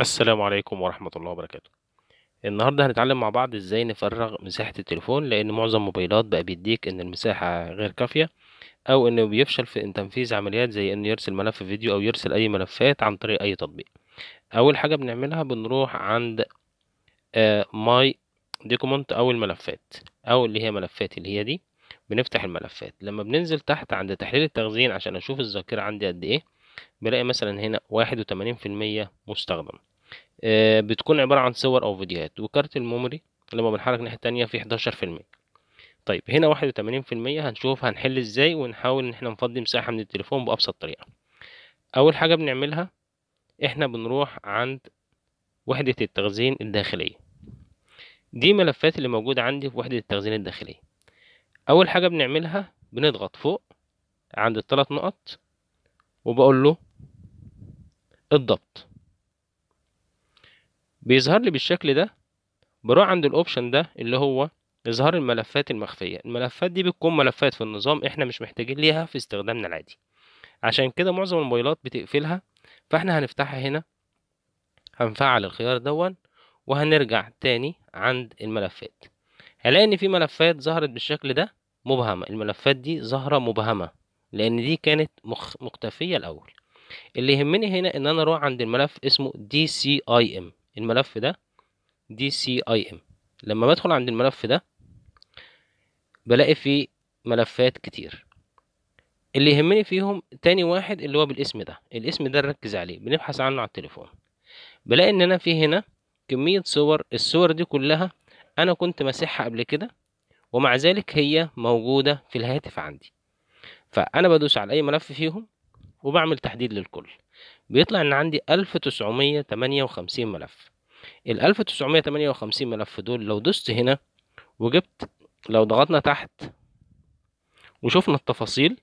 السلام عليكم ورحمة الله وبركاته النهاردة هنتعلم مع بعض ازاي نفرغ مساحة التليفون لان معظم الموبايلات بقى بيديك ان المساحة غير كافية او انه بيفشل في إن تنفيذ عمليات زي انه يرسل ملف فيديو او يرسل اي ملفات عن طريق اي تطبيق اول حاجة بنعملها بنروح عند ماي آه، دوكيمنت او الملفات او اللي هي ملفات اللي هي دي بنفتح الملفات لما بننزل تحت عند تحليل التخزين عشان اشوف الذاكرة عندي قد ايه بلاقي مثلا هنا واحد وتمانين في المية مستخدم آه، بتكون عبارة عن صور أو فيديوهات وكارت الميموري لما بنحرك الناحية التانية في حداشر في المية طيب هنا واحد وتمانين في المية هنشوف هنحل ازاي ونحاول ان احنا نفضي مساحة من التليفون بأبسط طريقة أول حاجة بنعملها احنا بنروح عند وحدة التخزين الداخلية دي ملفات اللي موجودة عندي في وحدة التخزين الداخلية أول حاجة بنعملها بنضغط فوق عند الثلاث نقط وبقول له الضبط بيظهر لي بالشكل ده بروح عند الاوبشن ده اللي هو اظهار الملفات المخفيه الملفات دي بتكون ملفات في النظام احنا مش محتاجين ليها في استخدامنا العادي عشان كده معظم الموبايلات بتقفلها فاحنا هنفتحها هنا هنفعل الخيار دون وهنرجع تاني عند الملفات هلاقي ان في ملفات ظهرت بالشكل ده مبهمه الملفات دي ظاهره مبهمه لأن دي كانت مخ... مختفية الأول اللي يهمني هنا إن أنا أروح عند الملف اسمه DCIM الملف ده DCIM لما بدخل عند الملف ده بلاقي فيه ملفات كتير اللي يهمني فيهم تاني واحد اللي هو بالاسم ده الاسم ده نركز عليه بنبحث عنه على التليفون بلاقي ان انا في هنا كمية صور الصور دي كلها انا كنت مسحها قبل كده ومع ذلك هي موجودة في الهاتف عندي فأنا بدوس على أي ملف فيهم وبعمل تحديد للكل بيطلع إن عندي 1958 ملف ال 1958 ملف دول لو دوست هنا وجبت لو ضغطنا تحت وشفنا التفاصيل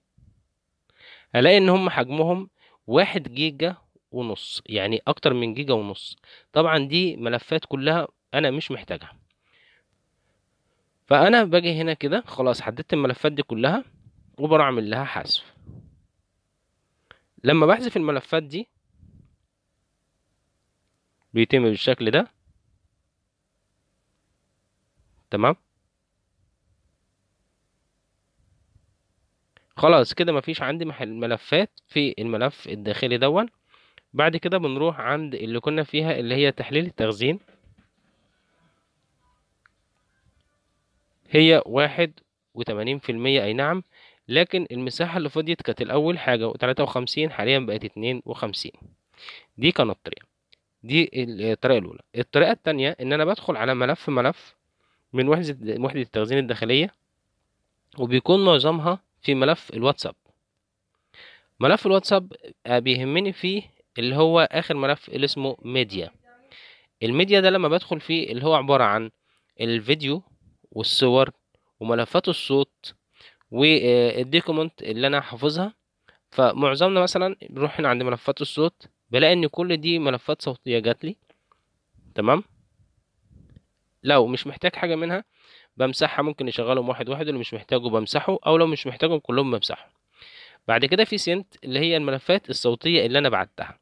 هلاقي ان هم حجمهم واحد جيجا ونص يعني اكتر من جيجا ونص طبعا دي ملفات كلها انا مش محتاجها فانا باجي هنا كده خلاص حددت الملفات دي كلها وبعمل لها حذف لما بحذف الملفات دي بيتم بالشكل ده تمام خلاص كده مفيش عندي ملفات في الملف الداخلي دون بعد كده بنروح عند اللي كنا فيها اللي هي تحليل التخزين هي واحد وتمانين في المية أي نعم لكن المساحة اللي فضيت كانت الأول حاجة وتلاتة وخمسين حاليا بقت اتنين وخمسين دي كانت الطريقة دي الطريقة الأولى الطريقة التانية إن أنا بدخل على ملف ملف من وحدة وحدة التخزين الداخلية وبيكون معظمها في ملف الواتساب ملف الواتساب آه، بيهمني فيه اللي هو آخر ملف اللي اسمه ميديا الميديا ده لما بدخل فيه اللي هو عبارة عن الفيديو والصور وملفات الصوت والديكومنت اللي انا حافظها فمعظمنا مثلا بنروح هنا عند ملفات الصوت بلاقي ان كل دي ملفات صوتيه جات لي تمام لو مش محتاج حاجه منها بمسحها ممكن نشغلهم واحد واحد اللي مش محتاجه بمسحه او لو مش محتاجهم كلهم بمسحهم بعد كده في سنت اللي هي الملفات الصوتيه اللي انا بعتها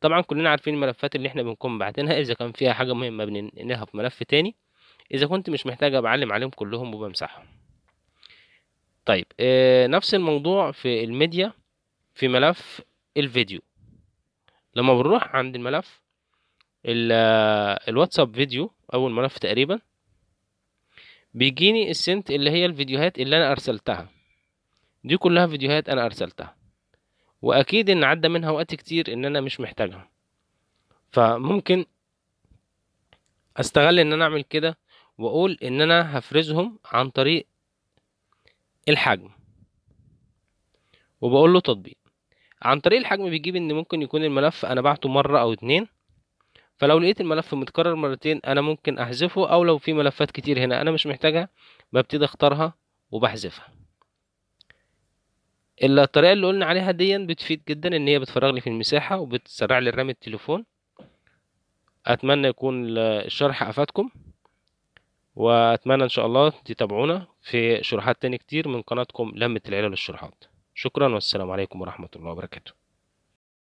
طبعا كلنا عارفين الملفات اللي احنا بنكون بعتينها اذا كان فيها حاجه مهمه بننقلها في ملف تاني اذا كنت مش محتاج بعلم عليهم كلهم وبمسحهم طيب آه، نفس الموضوع في الميديا في ملف الفيديو لما بنروح عند الملف آه، الواتساب فيديو اول ملف تقريبا بيجيني السنت اللي هي الفيديوهات اللي انا ارسلتها دي كلها فيديوهات انا ارسلتها واكيد ان عدى منها وقت كتير ان انا مش محتاجها فممكن استغل ان انا اعمل كده واقول ان انا هفرزهم عن طريق الحجم وبقول له تطبيق عن طريق الحجم بيجيب ان ممكن يكون الملف انا بعته مرة او اتنين فلو لقيت الملف متكرر مرتين انا ممكن احذفه او لو في ملفات كتير هنا انا مش محتاجها ببتدي اختارها وبحذفها الطريقة اللي قلنا عليها ديا بتفيد جدا ان هي بتفرغ لي في المساحة وبتسرع لي رام التليفون اتمنى يكون الشرح افادكم واتمنى ان شاء الله تتابعونا في شروحات تاني كتير من قناتكم لمة العيلة للشروحات شكرا والسلام عليكم ورحمة الله وبركاته